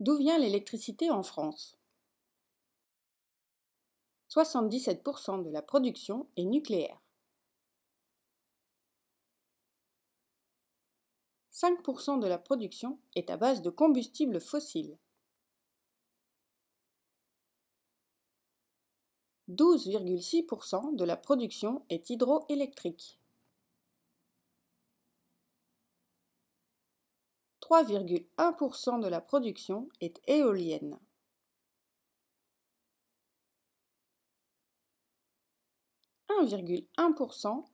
D'où vient l'électricité en France 77% de la production est nucléaire. 5% de la production est à base de combustibles fossiles. 12,6% de la production est hydroélectrique. 3,1% de la production est éolienne. « 1,1%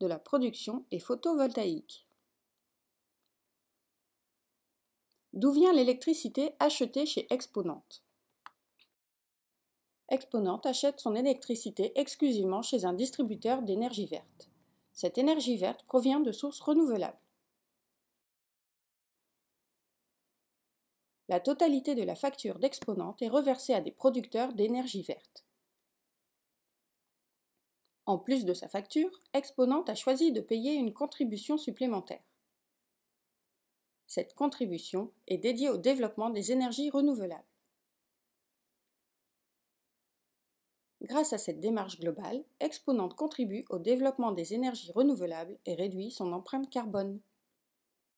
de la production est photovoltaïque. D'où vient l'électricité achetée chez Exponente Exponente achète son électricité exclusivement chez un distributeur d'énergie verte. Cette énergie verte provient de sources renouvelables. la totalité de la facture d'exponente est reversée à des producteurs d'énergie verte. En plus de sa facture, Exponente a choisi de payer une contribution supplémentaire. Cette contribution est dédiée au développement des énergies renouvelables. Grâce à cette démarche globale, Exponente contribue au développement des énergies renouvelables et réduit son empreinte carbone.